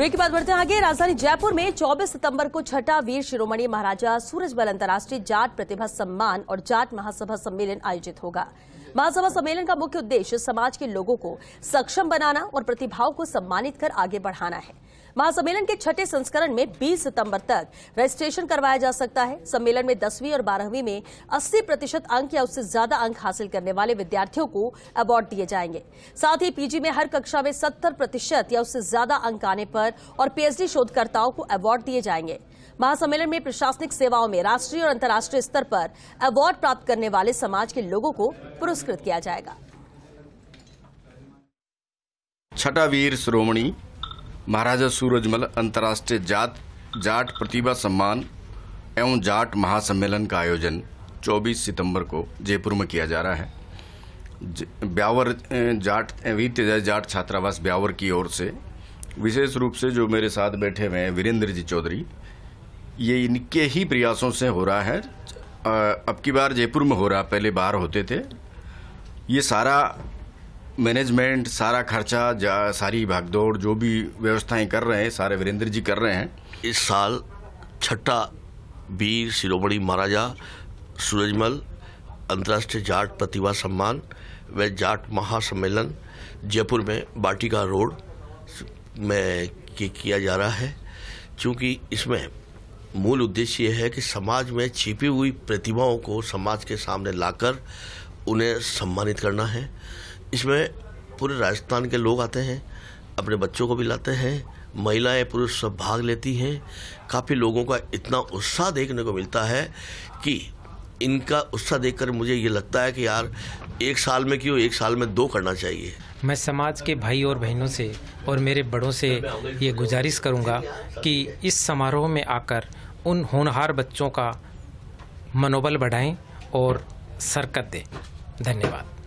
break के बाद बढ़ते हैं आगे राजधानी जयपुर में 24 सितंबर को छठा वीर शिरोमणि महाराजा सूरजबल अंतर्राष्ट्रीय जाट प्रतिभा सम्मान और जाट महासभा सम्मेलन आयोजित होगा महासभा सम्मेलन का मुख्य उद्देश्य समाज के लोगों को सक्षम बनाना और प्रतिभाओं को सम्मानित कर आगे बढ़ाना है महासम्मेलन के छठे संस्करण में 20 सितंबर तक रजिस्ट्रेशन करवाया जा सकता है सम्मेलन में दसवीं और बारहवीं में 80 प्रतिशत अंक या उससे ज्यादा अंक हासिल करने वाले विद्यार्थियों को अवार्ड दिए जाएंगे साथ ही पीजी में हर कक्षा में सत्तर प्रतिशत या उससे ज्यादा अंक आने पर और पीएचडी शोधकर्ताओं को अवार्ड दिए जाएंगे महासम्मेलन में प्रशासनिक सेवाओं में राष्ट्रीय और अंतर्राष्ट्रीय स्तर पर अवार्ड प्राप्त करने वाले समाज के लोगों को पुरस्कृत किया जाएगा छठा वीर श्रोमणी महाराजा सूरजमल अंतर्राष्ट्रीय जात जाट प्रतिभा सम्मान एवं जाट महासम्मेलन का आयोजन 24 सितंबर को जयपुर में किया जा रहा है ब्यावर जाट वित्य जाट छात्रावास ब्यावर की ओर से विशेष रूप से जो मेरे साथ बैठे हुए हैं वीरेंद्र जी चौधरी ये इनके ही प्रयासों से हो रहा है अब की बार जयपुर में हो रहा पहले बाहर होते थे ये सारा मैनेजमेंट सारा खर्चा जा सारी भागदौड़ जो भी व्यवस्थाएं कर रहे हैं सारे वीरेंद्र जी कर रहे हैं इस साल छठा वीर शिरोमणि महाराजा सूरजमल अंतर्राष्ट्रीय जाट प्रतिभा सम्मान व जाट महासम्मेलन जयपुर में बाटिका रोड में किया जा रहा है क्योंकि इसमें मूल उद्देश्य यह है कि समाज में छिपी हुई प्रतिभाओं को समाज के सामने लाकर उन्हें सम्मानित करना है इसमें पूरे राजस्थान के लोग आते हैं अपने बच्चों को भी लाते हैं महिलाएं पुरुष सब भाग लेती हैं काफ़ी लोगों का इतना उत्साह देखने को मिलता है कि इनका उत्साह देखकर मुझे ये लगता है कि यार एक साल में क्यों एक साल में दो करना चाहिए मैं समाज के भाई और बहनों से और मेरे बड़ों से ये गुजारिश करूँगा कि इस समारोह में आकर उन होनहार बच्चों का मनोबल बढ़ाएं और सरकत दें धन्यवाद